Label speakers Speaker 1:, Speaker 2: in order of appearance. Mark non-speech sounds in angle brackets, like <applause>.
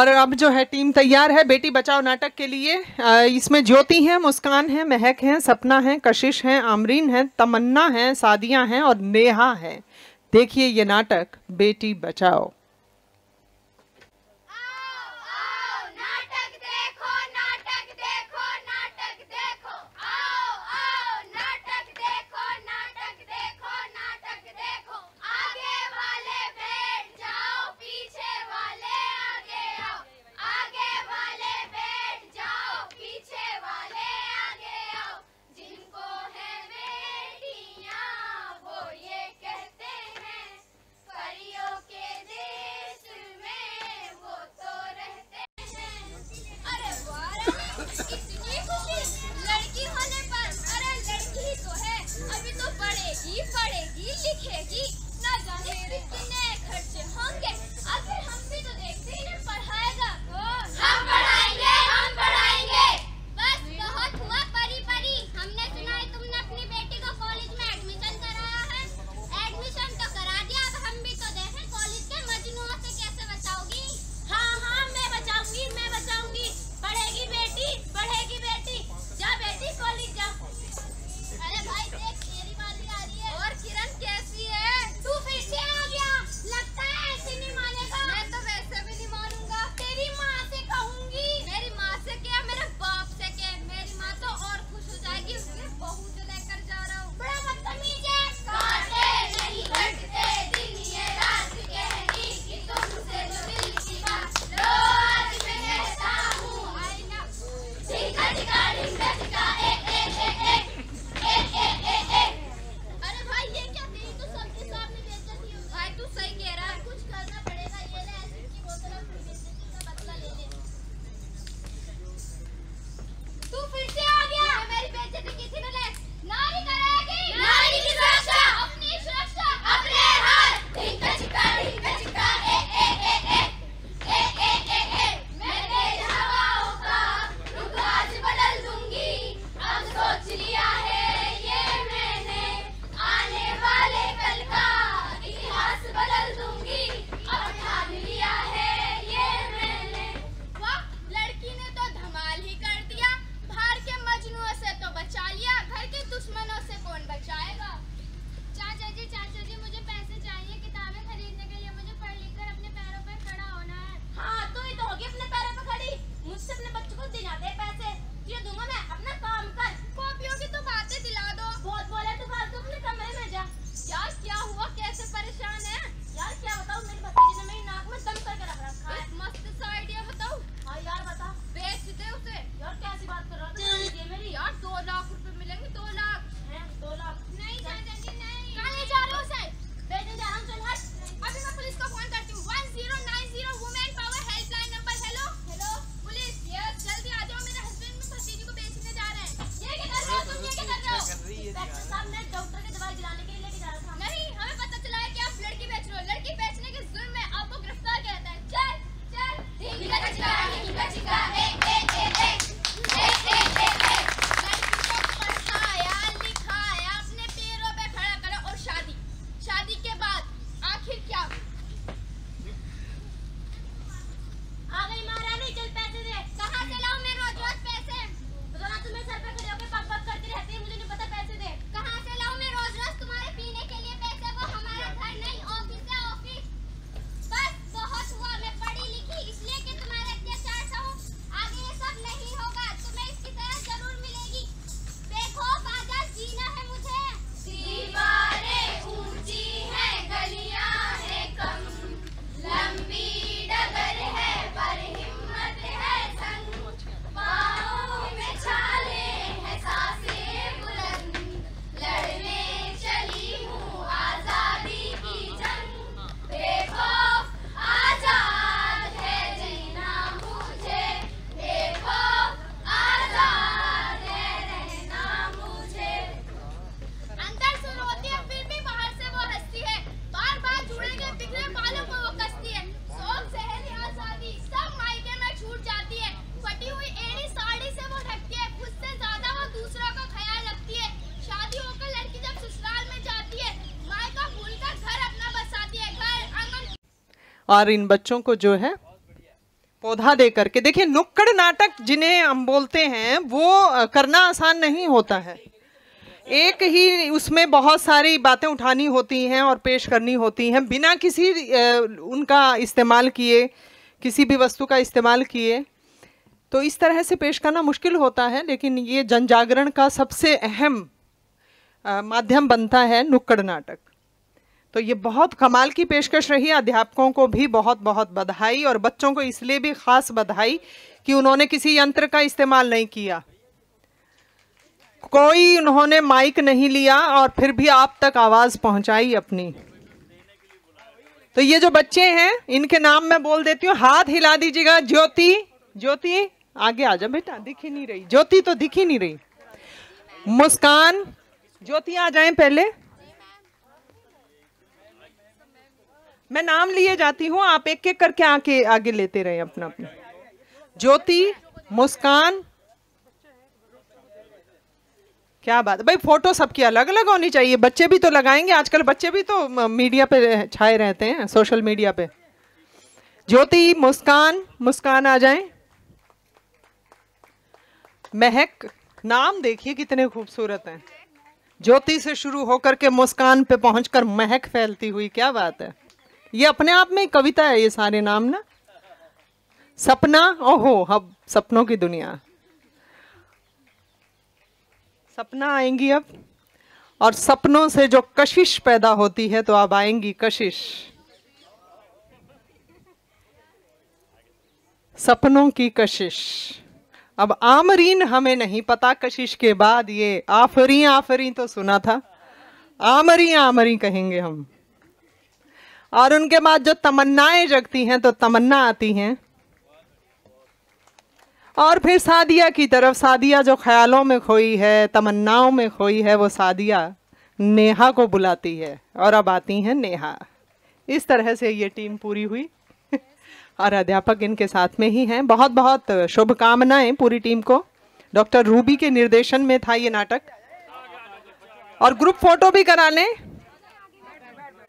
Speaker 1: और अब जो है टीम तैयार है बेटी बचाओ नाटक के लिए इसमें ज्योति हैं मुस्कान हैं महक हैं सपना हैं कशिश हैं आमरीन हैं तमन्ना हैं सादिया हैं और नेहा हैं देखिए ये नाटक बेटी बचाओ और इन बच्चों को जो है पौधा दे करके देखिए नुक्कड़ नाटक जिन्हें हम बोलते हैं वो करना आसान नहीं होता है एक ही उसमें बहुत सारी बातें उठानी होती हैं और पेश करनी होती हैं बिना किसी उनका इस्तेमाल किए किसी भी वस्तु का इस्तेमाल किए तो इस तरह से पेश करना मुश्किल होता है लेकिन ये जनजागरण का सबसे अहम माध्यम बनता है नुक्कड़ नाटक तो ये बहुत कमाल की पेशकश रही अध्यापकों को भी बहुत बहुत बधाई और बच्चों को इसलिए भी खास बधाई कि उन्होंने किसी यंत्र का इस्तेमाल नहीं किया कोई उन्होंने माइक नहीं लिया और फिर भी आप तक आवाज़ पहुंचाई अपनी तो ये जो बच्चे हैं इनके नाम मैं बोल देती हूँ हाथ हिला दीजिएगा ज्योति ज्योति आगे आ जाओ बेटा दिख ही नहीं रही ज्योति तो दिख ही नहीं रही मुस्कान ज्योति आ जाए पहले मैं नाम लिए जाती हूँ आप एक एक करके आके आगे लेते रहे अपना अपना ज्योति मुस्कान क्या बात है भाई फोटो सबकी अलग अलग होनी चाहिए बच्चे भी तो लगाएंगे आजकल बच्चे भी तो मीडिया पे छाए रहते हैं सोशल मीडिया पे ज्योति मुस्कान मुस्कान आ जाए महक नाम देखिए कितने खूबसूरत हैं ज्योति से शुरू होकर के मुस्कान पे पहुंचकर महक फैलती हुई क्या बात है ये अपने आप में कविता है ये सारे नाम ना सपना ओहो अब सपनों की दुनिया सपना आएंगी अब और सपनों से जो कशिश पैदा होती है तो अब आएंगी कशिश सपनों की कशिश अब आमरीन हमें नहीं पता कशिश के बाद ये आफरी आफरी तो सुना था आमरी आमरी कहेंगे हम और उनके बाद जो तमन्नाएं जगती हैं तो तमन्ना आती हैं और फिर सादिया की तरफ सादिया जो ख्यालों में खोई है तमन्नाओं में खोई है वो सादिया नेहा को बुलाती है और अब आती हैं नेहा इस तरह से ये टीम पूरी हुई <laughs> और अध्यापक इनके साथ में ही हैं बहुत बहुत शुभकामनाएं पूरी टीम को डॉक्टर रूबी के निर्देशन में था ये नाटक और ग्रुप फोटो भी करा लें